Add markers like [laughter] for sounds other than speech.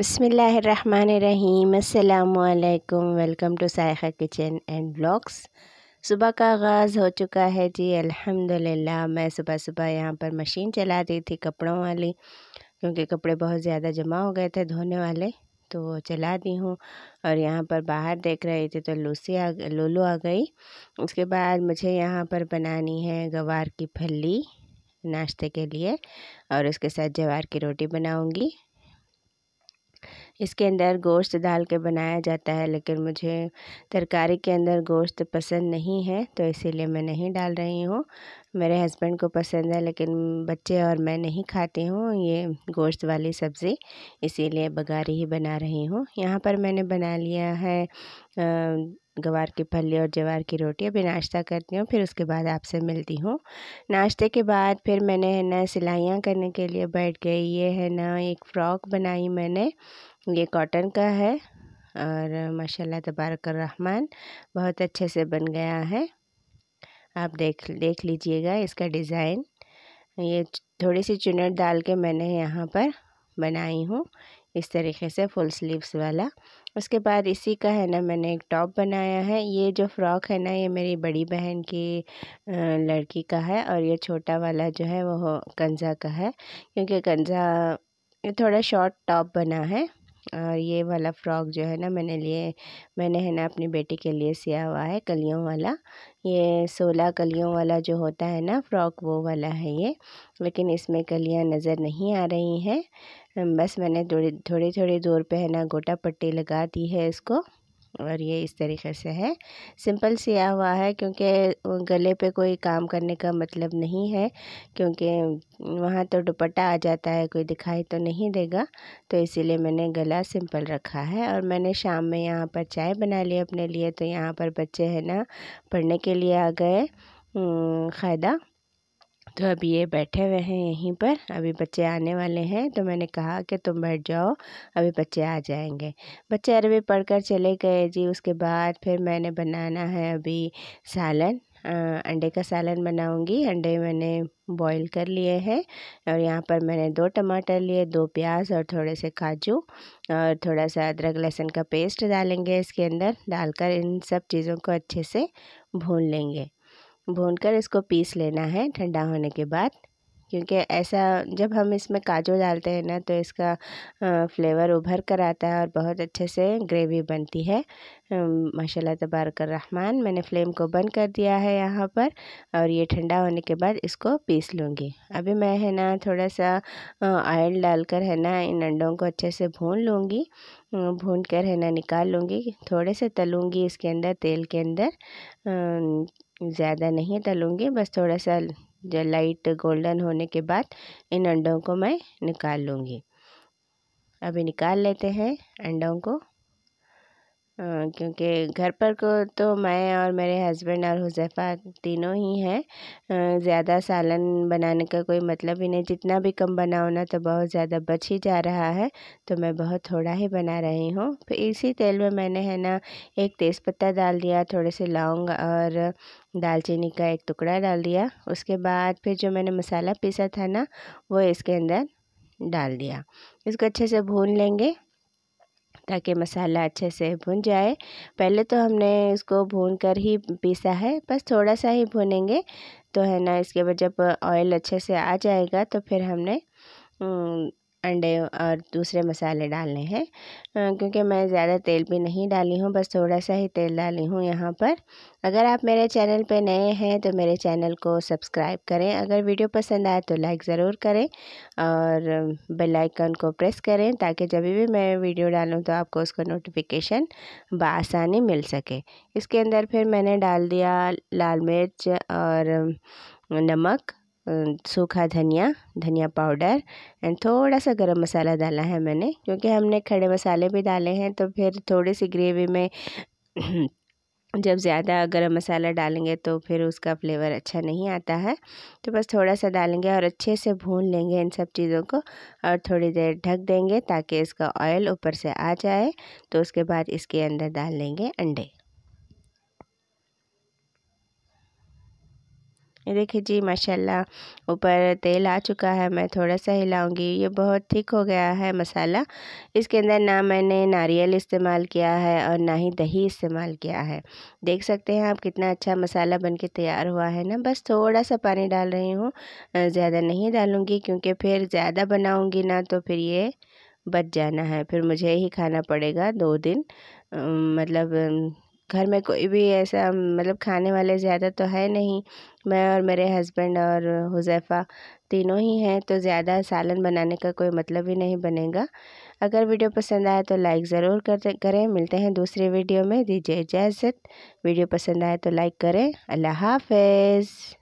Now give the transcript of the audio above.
बसमीम् अल्लाम welcome to Saikha kitchen and blogs सुबह का आगाज़ हो चुका है जी अल्हम्दुलिल्लाह मैं सुबह सुबह यहाँ पर मशीन चला रही थी कपड़ों वाली क्योंकि कपड़े बहुत ज़्यादा जमा हो गए थे धोने वाले तो चला दी हूँ और यहाँ पर बाहर देख रही थी तो लूसी आ लूलू आ गई उसके बाद मुझे यहाँ पर बनानी है गवार की फली नाश्ते के लिए और उसके साथ जवार की रोटी बनाऊँगी इसके अंदर गोश्त डाल के बनाया जाता है लेकिन मुझे तरकारी के अंदर गोश्त पसंद नहीं है तो इसीलिए मैं नहीं डाल रही हूँ मेरे हस्बैंड को पसंद है लेकिन बच्चे और मैं नहीं खाती हूँ ये गोश्त वाली सब्ज़ी इसीलिए बघारी ही बना रही हूँ यहाँ पर मैंने बना लिया है आ, गवार की फली और जवार की रोटी अभी नाश्ता करती हूँ फिर उसके बाद आपसे मिलती हूँ नाश्ते के बाद फिर मैंने है ना सिलाइयाँ करने के लिए बैठ गई ये है ना एक फ़्रॉक बनाई मैंने ये कॉटन का है और माशाल्लाह तबारक रहमान बहुत अच्छे से बन गया है आप देख देख लीजिएगा इसका डिज़ाइन ये थोड़ी सी चुनट डाल के मैंने यहाँ पर बनाई हूँ इस तरीके से फुल स्लीव्स वाला उसके बाद इसी का है ना मैंने एक टॉप बनाया है ये जो फ्रॉक है ना ये मेरी बड़ी बहन की लड़की का है और ये छोटा वाला जो है वो कंजा का है क्योंकि कंजा ये थोड़ा शॉर्ट टॉप बना है और ये वाला फ्रॉक जो है ना मैंने लिए मैंने है ना अपनी बेटी के लिए सिया हुआ है कलियों वाला ये सोलह कलियों वाला जो होता है ना फ्रॉक वो वाला है ये लेकिन इसमें कलियां नज़र नहीं आ रही हैं बस मैंने थोड़ी थोड़ी थोड़ी दूर पे है ना गोटा पट्टी लगा दी है इसको और ये इस तरीके से है सिंपल सिया हुआ है क्योंकि गले पे कोई काम करने का मतलब नहीं है क्योंकि वहाँ तो दुपट्टा आ जाता है कोई दिखाई तो नहीं देगा तो इसीलिए मैंने गला सिंपल रखा है और मैंने शाम में यहाँ पर चाय बना ली अपने लिए तो यहाँ पर बच्चे हैं ना पढ़ने के लिए आ गए फायदा तो अभी ये बैठे हुए हैं यहीं पर अभी बच्चे आने वाले हैं तो मैंने कहा कि तुम बैठ जाओ अभी बच्चे आ जाएंगे बच्चे अरबी पढ़कर चले गए जी उसके बाद फिर मैंने बनाना है अभी सालन अंडे का सालन बनाऊंगी अंडे मैंने बॉईल कर लिए हैं और यहाँ पर मैंने दो टमाटर लिए दो प्याज और थोड़े से काजू और थोड़ा सा अदरक लहसुन का पेस्ट डालेंगे इसके अंदर डालकर इन सब चीज़ों को अच्छे से भून लेंगे भूनकर इसको पीस लेना है ठंडा होने के बाद क्योंकि ऐसा जब हम इसमें काजू डालते हैं ना तो इसका फ्लेवर उभर कर आता है और बहुत अच्छे से ग्रेवी बनती है माशाल्लाह तबारक रहमान मैंने फ्लेम को बंद कर दिया है यहाँ पर और ये ठंडा होने के बाद इसको पीस लूँगी अभी मैं है ना थोड़ा सा ऑयल डालकर है ना इन अंडों को अच्छे से भून लूँगी भून कर है ना निकाल लूँगी थोड़े से तलूँगी इसके अंदर तेल के अंदर ज़्यादा नहीं तलूँगी बस थोड़ा सा जो लाइट गोल्डन होने के बाद इन अंडों को मैं निकाल लूँगी अभी निकाल लेते हैं अंडों को क्योंकि घर पर को तो मैं और मेरे हस्बैंड और हुजैफा तीनों ही हैं ज़्यादा सालन बनाने का कोई मतलब ही नहीं जितना भी कम बनाओ ना तो बहुत ज़्यादा बच ही जा रहा है तो मैं बहुत थोड़ा ही बना रही हूँ फिर इसी तेल में मैंने है ना एक तेज़पत्ता डाल दिया थोड़े से लौंग और दालचीनी का एक टुकड़ा डाल दिया उसके बाद फिर जो मैंने मसाला पीसा था ना वो इसके अंदर डाल दिया इसको अच्छे से भून लेंगे ताकि मसाला अच्छे से भुन जाए पहले तो हमने इसको भून कर ही पीसा है बस थोड़ा सा ही भुनेंगे तो है ना इसके बाद जब ऑयल अच्छे से आ जाएगा तो फिर हमने अंडे और दूसरे मसाले डालने हैं क्योंकि मैं ज़्यादा तेल भी नहीं डाली हूँ बस थोड़ा सा ही तेल डाली हूँ यहाँ पर अगर आप मेरे चैनल पे नए हैं तो मेरे चैनल को सब्सक्राइब करें अगर वीडियो पसंद आए तो लाइक ज़रूर करें और बेल आइकन को प्रेस करें ताकि जब भी मैं वीडियो डालूँ तो आपको उसका नोटिफिकेशन बसानी मिल सके इसके अंदर फिर मैंने डाल दिया लाल मिर्च और नमक सूखा धनिया धनिया पाउडर एंड थोड़ा सा गरम मसाला डाला है मैंने क्योंकि हमने खड़े मसाले भी डाले हैं तो फिर थोड़ी सी ग्रेवी में [clears throat] जब ज़्यादा गरम मसाला डालेंगे तो फिर उसका फ्लेवर अच्छा नहीं आता है तो बस थोड़ा सा डालेंगे और अच्छे से भून लेंगे इन सब चीज़ों को और थोड़ी देर ढक देंगे ताकि इसका ऑयल ऊपर से आ जाए तो उसके बाद इसके अंदर डाल लेंगे अंडे ये देखिए जी माशाल्लाह ऊपर तेल आ चुका है मैं थोड़ा सा हिलाऊंगी ये बहुत थिक हो गया है मसाला इसके अंदर ना मैंने नारियल इस्तेमाल किया है और ना ही दही इस्तेमाल किया है देख सकते हैं आप कितना अच्छा मसाला बन के तैयार हुआ है ना बस थोड़ा सा पानी डाल रही हूँ ज़्यादा नहीं डालूँगी क्योंकि फिर ज़्यादा बनाऊँगी ना तो फिर ये बच जाना है फिर मुझे ही खाना पड़ेगा दो दिन मतलब घर में कोई भी ऐसा मतलब खाने वाले ज़्यादा तो है नहीं मैं और मेरे हस्बैंड और हुज़ैफ़ा तीनों ही हैं तो ज़्यादा सालन बनाने का कोई मतलब ही नहीं बनेगा अगर वीडियो पसंद आए तो लाइक ज़रूर कर करें मिलते हैं दूसरे वीडियो में दीजिए इजाज़त वीडियो पसंद आए तो लाइक करें अल्लाह हाफिज़